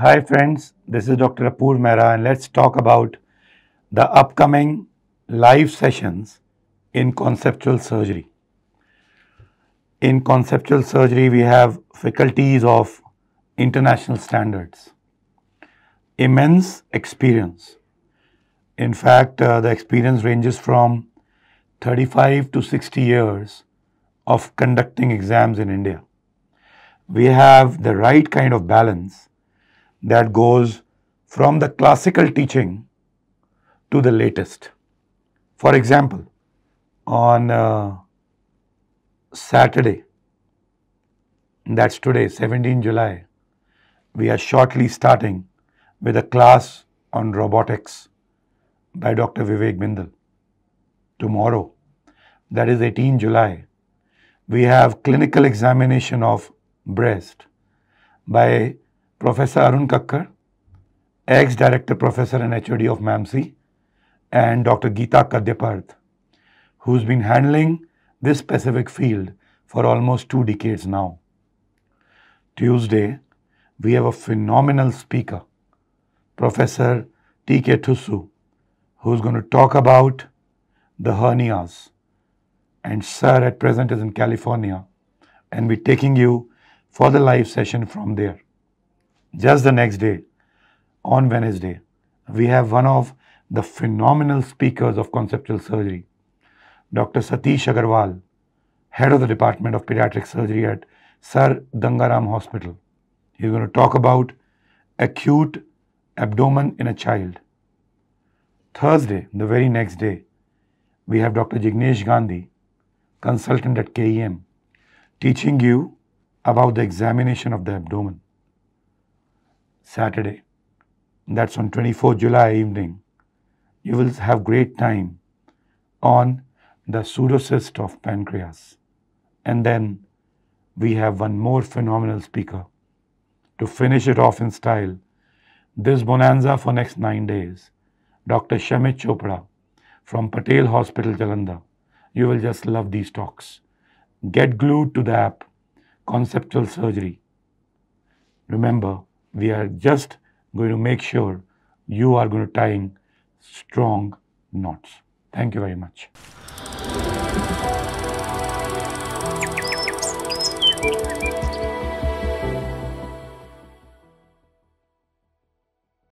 Hi friends, this is Dr. Apoor Mehra and let's talk about the upcoming live sessions in conceptual surgery. In conceptual surgery, we have faculties of international standards, immense experience. In fact, uh, the experience ranges from 35 to 60 years of conducting exams in India. We have the right kind of balance that goes from the classical teaching to the latest. For example, on uh, Saturday, that's today, 17 July, we are shortly starting with a class on robotics by Dr. Vivek Bindal. Tomorrow, that is 18 July, we have clinical examination of breast by Professor Arun Kakkar, ex-director professor and HOD of MAMSI, and Dr. Geeta Kaddeparth, who's been handling this specific field for almost two decades now. Tuesday, we have a phenomenal speaker, Professor T.K. Thusu, who's going to talk about the hernias. And sir at present is in California and we're taking you for the live session from there. Just the next day, on Wednesday, we have one of the phenomenal speakers of conceptual surgery, Dr. Satish Agarwal, head of the Department of Pediatric Surgery at Sir Dangaram Hospital. He's going to talk about acute abdomen in a child. Thursday, the very next day, we have Dr. Jignesh Gandhi, consultant at KEM, teaching you about the examination of the abdomen. Saturday. That's on 24 July evening. You will have great time on the pseudocyst of pancreas. And then we have one more phenomenal speaker to finish it off in style. This bonanza for next nine days. Dr. Shamit Chopra from Patel Hospital, Jalandhar. You will just love these talks. Get glued to the app, Conceptual Surgery. Remember, we are just going to make sure you are going to tying strong knots. Thank you very much.